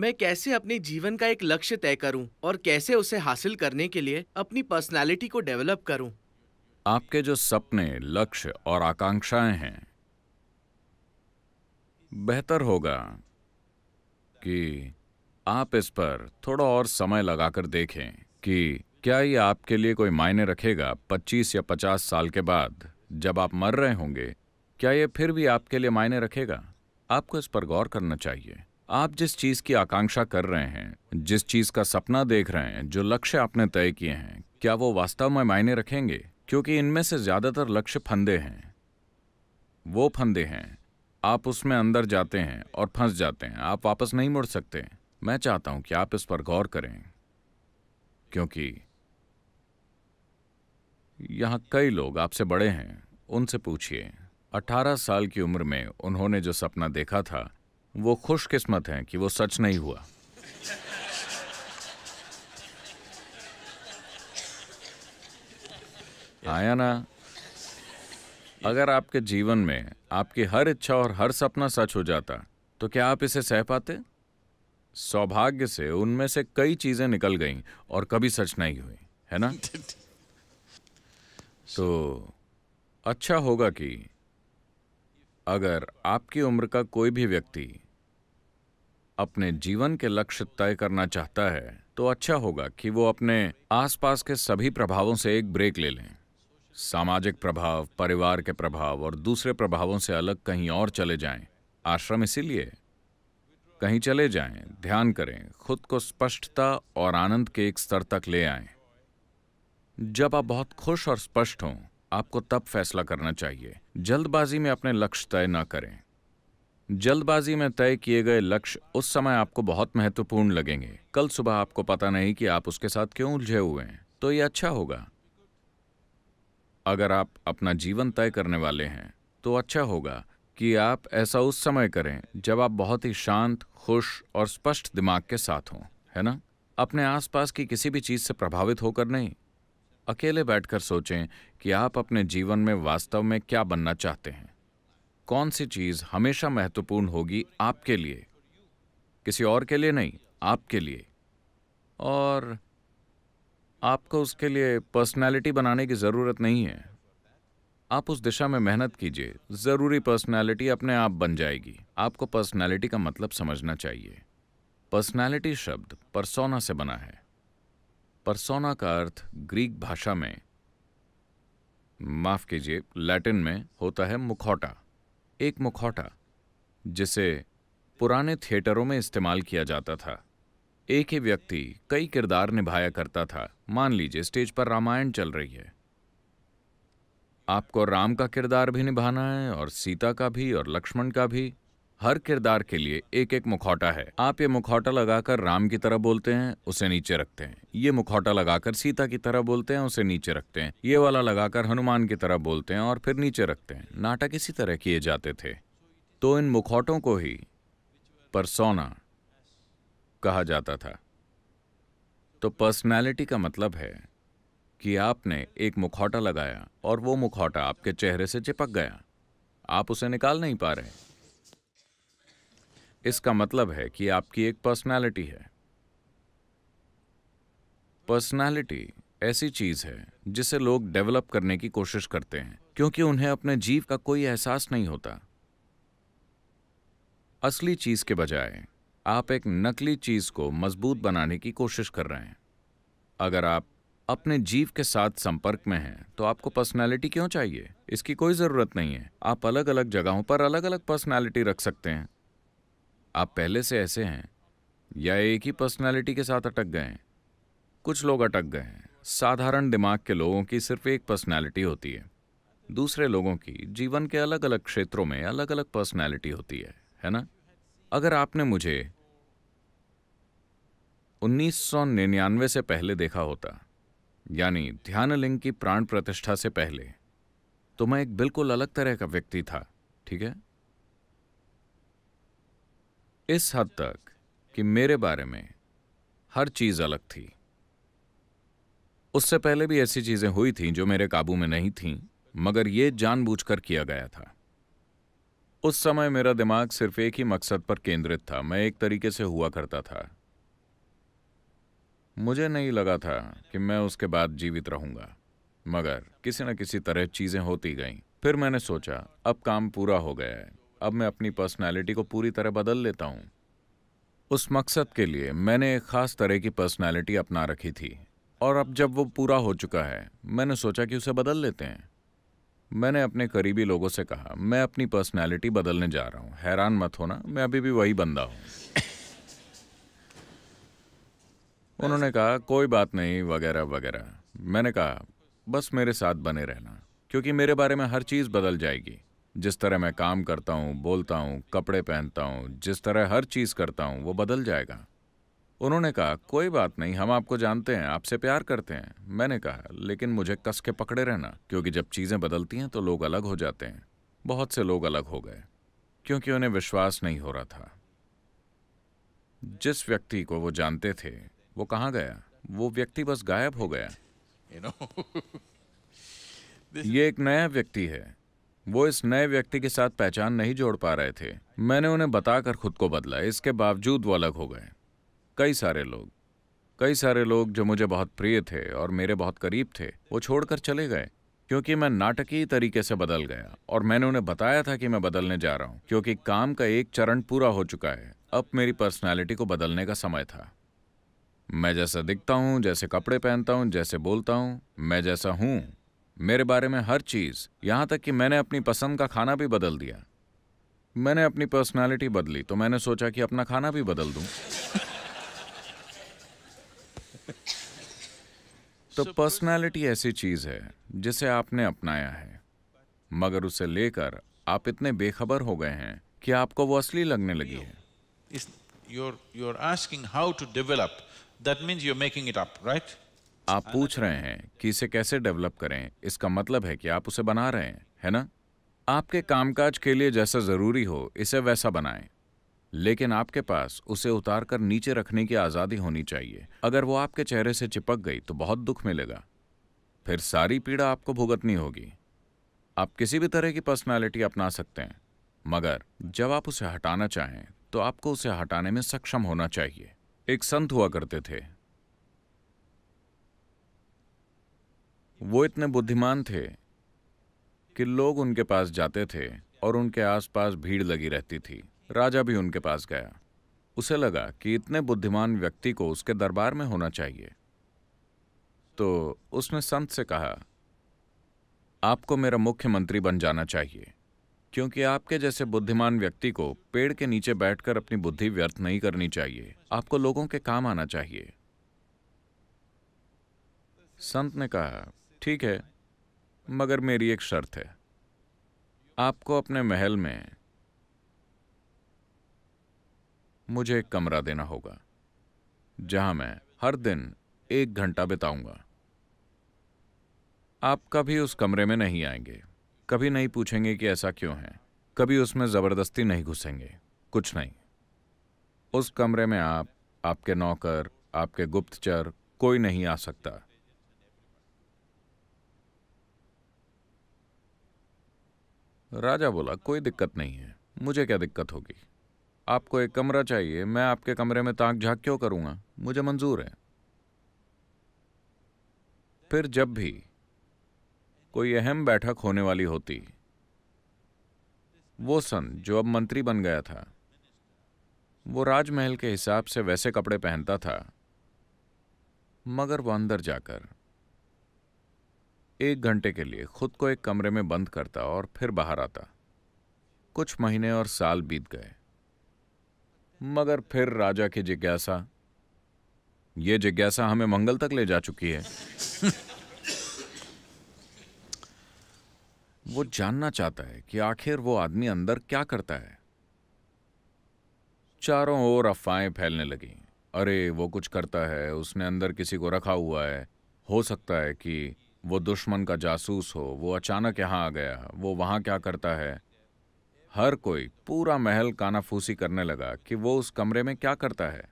मैं कैसे अपने जीवन का एक लक्ष्य तय करूं और कैसे उसे हासिल करने के लिए अपनी पर्सनालिटी को डेवलप करूं? आपके जो सपने लक्ष्य और आकांक्षाएं हैं बेहतर होगा कि आप इस पर थोड़ा और समय लगाकर देखें कि क्या ये आपके लिए कोई मायने रखेगा 25 या 50 साल के बाद जब आप मर रहे होंगे क्या ये फिर भी आपके लिए मायने रखेगा आपको इस पर गौर करना चाहिए आप जिस चीज की आकांक्षा कर रहे हैं जिस चीज का सपना देख रहे हैं जो लक्ष्य आपने तय किए हैं क्या वो वास्तव में मायने रखेंगे क्योंकि इनमें से ज्यादातर लक्ष्य फंदे हैं वो फंदे हैं आप उसमें अंदर जाते हैं और फंस जाते हैं आप वापस नहीं मुड़ सकते मैं चाहता हूं कि आप इस पर गौर करें क्योंकि यहां कई लोग आपसे बड़े हैं उनसे पूछिए 18 साल की उम्र में उन्होंने जो सपना देखा था वो खुशकिस्मत हैं कि वो सच नहीं हुआ आया ना अगर आपके जीवन में आपकी हर इच्छा और हर सपना सच हो जाता तो क्या आप इसे सह पाते सौभाग्य से उनमें से कई चीजें निकल गईं और कभी सच नहीं हुई है ना तो अच्छा होगा कि अगर आपकी उम्र का कोई भी व्यक्ति अपने जीवन के लक्ष्य तय करना चाहता है तो अच्छा होगा कि वो अपने आसपास के सभी प्रभावों से एक ब्रेक ले लें सामाजिक प्रभाव परिवार के प्रभाव और दूसरे प्रभावों से अलग कहीं और चले जाएं। आश्रम इसीलिए कहीं चले जाएं, ध्यान करें खुद को स्पष्टता और आनंद के एक स्तर तक ले आएं। जब आप बहुत खुश और स्पष्ट हों आपको तब फैसला करना चाहिए जल्दबाजी में अपने लक्ष्य तय न करें जल्दबाजी में तय किए गए लक्ष्य उस समय आपको बहुत महत्वपूर्ण लगेंगे कल सुबह आपको पता नहीं कि आप उसके साथ क्यों उलझे हुए हैं तो ये अच्छा होगा अगर आप अपना जीवन तय करने वाले हैं तो अच्छा होगा कि आप ऐसा उस समय करें जब आप बहुत ही शांत खुश और स्पष्ट दिमाग के साथ हों है ना अपने आसपास की किसी भी चीज़ से प्रभावित होकर नहीं अकेले बैठकर सोचें कि आप अपने जीवन में वास्तव में क्या बनना चाहते हैं कौन सी चीज़ हमेशा महत्वपूर्ण होगी आपके लिए किसी और के लिए नहीं आपके लिए और आपको उसके लिए पर्सनालिटी बनाने की ज़रूरत नहीं है आप उस दिशा में मेहनत कीजिए ज़रूरी पर्सनालिटी अपने आप बन जाएगी आपको पर्सनालिटी का मतलब समझना चाहिए पर्सनालिटी शब्द परसोना से बना है परसोना का अर्थ ग्रीक भाषा में माफ कीजिए लैटिन में होता है मुखौटा एक मुखौटा जिसे पुराने थिएटरों में इस्तेमाल किया जाता था एक ही व्यक्ति कई किरदार निभाया करता था मान लीजिए स्टेज पर रामायण चल रही है आपको राम का किरदार भी निभाना है और सीता का भी और लक्ष्मण का भी हर किरदार के लिए एक एक मुखौटा है आप ये मुखौटा लगाकर राम की तरह बोलते हैं उसे नीचे रखते हैं ये मुखौटा लगाकर सीता की तरह बोलते हैं उसे नीचे रखते हैं ये वाला लगाकर हनुमान की तरह बोलते हैं और फिर नीचे रखते हैं नाटक इसी तरह किए जाते थे तो इन मुखौटों को ही परसोना कहा जाता था तो पर्सनैलिटी का मतलब है कि आपने एक मुखौटा लगाया और वो मुखौटा आपके चेहरे से चिपक गया आप उसे निकाल नहीं पा रहे इसका मतलब है कि आपकी एक पर्सनालिटी है पर्सनालिटी ऐसी चीज है जिसे लोग डेवलप करने की कोशिश करते हैं क्योंकि उन्हें अपने जीव का कोई एहसास नहीं होता असली चीज के बजाय आप एक नकली चीज को मजबूत बनाने की कोशिश कर रहे हैं अगर आप अपने जीव के साथ संपर्क में हैं तो आपको पर्सनालिटी क्यों चाहिए इसकी कोई ज़रूरत नहीं है आप अलग अलग जगहों पर अलग अलग पर्सनालिटी रख सकते हैं आप पहले से ऐसे हैं या एक ही पर्सनालिटी के साथ अटक गए हैं कुछ लोग अटक गए हैं साधारण दिमाग के लोगों की सिर्फ एक पर्सनालिटी होती है दूसरे लोगों की जीवन के अलग अलग क्षेत्रों में अलग अलग पर्सनालिटी होती है है ना अगर आपने मुझे 1999 से पहले देखा होता यानी ध्यानलिंग की प्राण प्रतिष्ठा से पहले तो मैं एक बिल्कुल अलग तरह का व्यक्ति था ठीक है इस हद तक कि मेरे बारे में हर चीज़ अलग थी उससे पहले भी ऐसी चीज़ें हुई थीं जो मेरे काबू में नहीं थीं मगर यह जानबूझकर किया गया था उस समय मेरा दिमाग सिर्फ एक ही मकसद पर केंद्रित था मैं एक तरीके से हुआ करता था मुझे नहीं लगा था कि मैं उसके बाद जीवित रहूंगा मगर किसी न किसी तरह चीज़ें होती गईं फिर मैंने सोचा अब काम पूरा हो गया है अब मैं अपनी पर्सनालिटी को पूरी तरह बदल लेता हूँ उस मकसद के लिए मैंने एक ख़ास तरह की पर्सनालिटी अपना रखी थी और अब जब वो पूरा हो चुका है मैंने सोचा कि उसे बदल लेते हैं मैंने अपने करीबी लोगों से कहा मैं अपनी पर्सनैलिटी बदलने जा रहा हूँ हैरान मत होना मैं अभी भी वही बंदा हूँ उन्होंने कहा कोई बात नहीं वगैरह वगैरह मैंने कहा बस मेरे साथ बने रहना क्योंकि मेरे बारे में हर चीज़ बदल जाएगी जिस तरह मैं काम करता हूँ बोलता हूँ कपड़े पहनता हूँ जिस तरह हर चीज़ करता हूँ वो बदल जाएगा उन्होंने कहा कोई बात नहीं हम आपको जानते हैं आपसे प्यार करते हैं मैंने कहा लेकिन मुझे कस के पकड़े रहना क्योंकि जब चीज़ें बदलती हैं तो लोग अलग हो जाते हैं बहुत से लोग अलग हो गए क्योंकि उन्हें विश्वास नहीं हो रहा था जिस व्यक्ति को वो जानते थे वो कहाँ गया वो व्यक्ति बस गायब हो गया ये एक नया व्यक्ति है वो इस नए व्यक्ति के साथ पहचान नहीं जोड़ पा रहे थे मैंने उन्हें बताकर खुद को बदला इसके बावजूद वो अलग हो गए कई सारे लोग कई सारे लोग जो मुझे बहुत प्रिय थे और मेरे बहुत करीब थे वो छोड़कर चले गए क्योंकि मैं नाटकीय तरीके से बदल गया और मैंने उन्हें बताया था कि मैं बदलने जा रहा हूँ क्योंकि काम का एक चरण पूरा हो चुका है अब मेरी पर्सनैलिटी को बदलने का समय था मैं जैसा दिखता हूँ जैसे कपड़े पहनता हूँ जैसे बोलता हूँ मैं जैसा हूँ मेरे बारे में हर चीज़ यहाँ तक कि मैंने अपनी पसंद का खाना भी बदल दिया मैंने अपनी पर्सनालिटी बदली तो मैंने सोचा कि अपना खाना भी बदल दूँ तो पर्सनालिटी ऐसी चीज़ है जिसे आपने अपनाया है मगर उसे लेकर आप इतने बेखबर हो गए हैं कि आपको वो असली लगने लगी है you're, you're asking how to develop, that means you're making it up, right? आप पूछ रहे हैं कि इसे कैसे डेवलप करें इसका मतलब है कि आप उसे बना रहे हैं है ना आपके कामकाज के लिए जैसा ज़रूरी हो इसे वैसा बनाएं लेकिन आपके पास उसे उतार कर नीचे रखने की आज़ादी होनी चाहिए अगर वो आपके चेहरे से चिपक गई तो बहुत दुख मिलेगा फिर सारी पीड़ा आपको भुगतनी होगी आप किसी भी तरह की पर्सनालिटी अपना सकते हैं मगर जब आप उसे हटाना चाहें तो आपको उसे हटाने में सक्षम होना चाहिए एक संत हुआ करते थे वो इतने बुद्धिमान थे कि लोग उनके पास जाते थे और उनके आसपास भीड़ लगी रहती थी राजा भी उनके पास गया उसे लगा कि इतने बुद्धिमान व्यक्ति को उसके दरबार में होना चाहिए तो उसने संत से कहा आपको मेरा मुख्यमंत्री बन जाना चाहिए क्योंकि आपके जैसे बुद्धिमान व्यक्ति को पेड़ के नीचे बैठकर अपनी बुद्धि व्यर्थ नहीं करनी चाहिए आपको लोगों के काम आना चाहिए संत ने कहा ठीक है मगर मेरी एक शर्त है आपको अपने महल में मुझे एक कमरा देना होगा जहां मैं हर दिन एक घंटा बिताऊंगा आप कभी उस कमरे में नहीं आएंगे कभी नहीं पूछेंगे कि ऐसा क्यों है कभी उसमें ज़बरदस्ती नहीं घुसेंगे कुछ नहीं उस कमरे में आप आपके नौकर आपके गुप्तचर कोई नहीं आ सकता राजा बोला कोई दिक्कत नहीं है मुझे क्या दिक्कत होगी आपको एक कमरा चाहिए मैं आपके कमरे में ताक झाक क्यों करूंगा मुझे मंजूर है फिर जब भी कोई अहम बैठक होने वाली होती वो सन जो अब मंत्री बन गया था वो राजमहल के हिसाब से वैसे कपड़े पहनता था मगर वो अंदर जाकर एक घंटे के लिए खुद को एक कमरे में बंद करता और फिर बाहर आता कुछ महीने और साल बीत गए मगर फिर राजा की जिज्ञासा ये जिज्ञासा हमें मंगल तक ले जा चुकी है वो जानना चाहता है कि आखिर वो आदमी अंदर क्या करता है चारों ओर अफवाहें फैलने लगी अरे वो कुछ करता है उसने अंदर किसी को रखा हुआ है हो सकता है कि वो दुश्मन का जासूस हो वो अचानक यहाँ आ गया वो वहाँ क्या करता है हर कोई पूरा महल कानाफूसी करने लगा कि वो उस कमरे में क्या करता है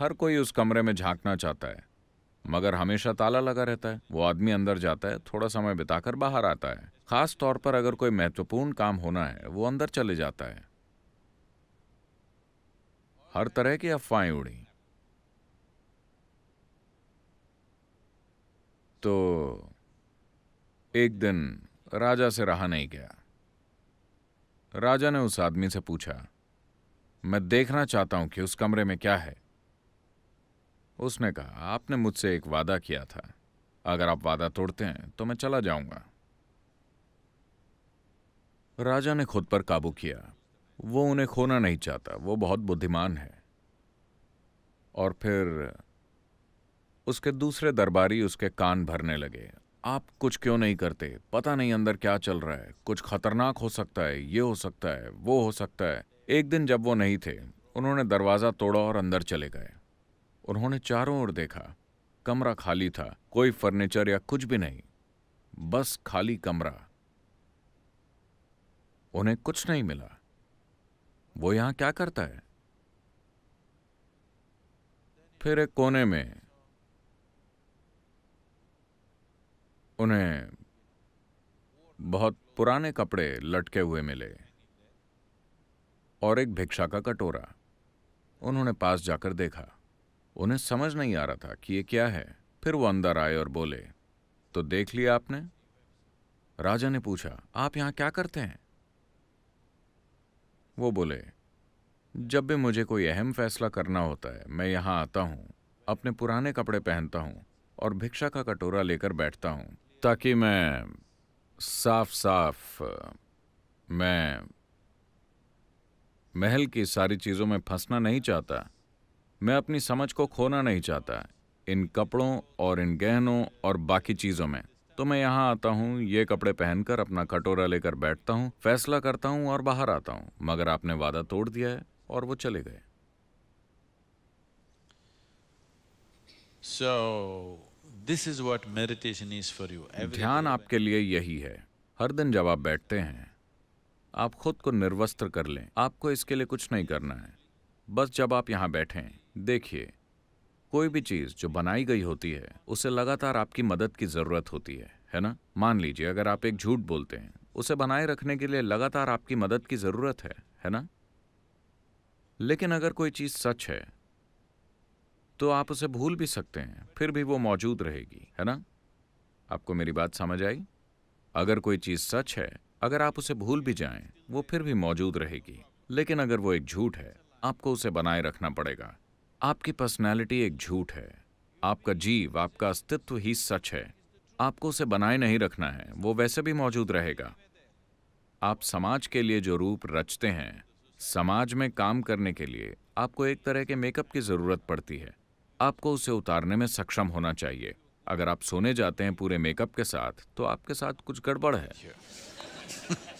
हर कोई उस कमरे में झांकना चाहता है मगर हमेशा ताला लगा रहता है वो आदमी अंदर जाता है थोड़ा समय बिताकर बाहर आता है खास तौर पर अगर कोई महत्वपूर्ण काम होना है वो अंदर चले जाता है हर तरह की अफवाहें उड़ी तो एक दिन राजा से रहा नहीं गया राजा ने उस आदमी से पूछा मैं देखना चाहता हूं कि उस कमरे में क्या है उसने कहा आपने मुझसे एक वादा किया था अगर आप वादा तोड़ते हैं तो मैं चला जाऊंगा राजा ने खुद पर काबू किया वो उन्हें खोना नहीं चाहता वो बहुत बुद्धिमान है और फिर उसके दूसरे दरबारी उसके कान भरने लगे आप कुछ क्यों नहीं करते पता नहीं अंदर क्या चल रहा है कुछ खतरनाक हो सकता है ये हो सकता है वो हो सकता है एक दिन जब वो नहीं थे उन्होंने दरवाज़ा तोड़ा और अंदर चले गए उन्होंने चारों ओर देखा कमरा खाली था कोई फर्नीचर या कुछ भी नहीं बस खाली कमरा उन्हें कुछ नहीं मिला वो यहां क्या करता है फिर एक कोने में उन्हें बहुत पुराने कपड़े लटके हुए मिले और एक भिक्षा का कटोरा उन्होंने पास जाकर देखा उन्हें समझ नहीं आ रहा था कि ये क्या है फिर वो अंदर आए और बोले तो देख लिया आपने राजा ने पूछा आप यहां क्या करते हैं वो बोले जब भी मुझे कोई अहम फैसला करना होता है मैं यहां आता हूं अपने पुराने कपड़े पहनता हूं और भिक्षा का कटोरा लेकर बैठता हूं ताकि मैं साफ साफ मैं महल की सारी चीज़ों में फंसना नहीं चाहता मैं अपनी समझ को खोना नहीं चाहता इन कपड़ों और इन गहनों और बाकी चीज़ों में तो मैं यहाँ आता हूँ ये कपड़े पहनकर अपना कटोरा लेकर बैठता हूँ फैसला करता हूँ और बाहर आता हूँ मगर आपने वादा तोड़ दिया है और वो चले गए So, this is what meditation is for you ध्यान आपके लिए यही है हर दिन जब आप बैठते हैं आप खुद को निर्वस्त्र कर लें आपको इसके लिए कुछ नहीं करना है बस जब आप यहाँ बैठे देखिए कोई भी चीज़ जो बनाई गई होती है उसे लगातार आपकी मदद की ज़रूरत होती है है ना मान लीजिए अगर आप एक झूठ बोलते हैं उसे बनाए रखने के लिए लगातार आपकी मदद की ज़रूरत है है ना लेकिन अगर कोई चीज़ सच है तो आप उसे भूल भी सकते हैं फिर भी वो मौजूद रहेगी है ना आपको मेरी बात समझ आई अगर कोई चीज़ सच है अगर आप उसे भूल भी जाएं वो फिर भी मौजूद रहेगी लेकिन अगर वो एक झूठ है आपको उसे बनाए रखना पड़ेगा आपकी पर्सनैलिटी एक झूठ है आपका जीव आपका अस्तित्व ही सच है आपको उसे बनाए नहीं रखना है वो वैसे भी मौजूद रहेगा आप समाज के लिए जो रूप रचते हैं समाज में काम करने के लिए आपको एक तरह के मेकअप की ज़रूरत पड़ती है आपको उसे उतारने में सक्षम होना चाहिए अगर आप सोने जाते हैं पूरे मेकअप के साथ तो आपके साथ कुछ गड़बड़ है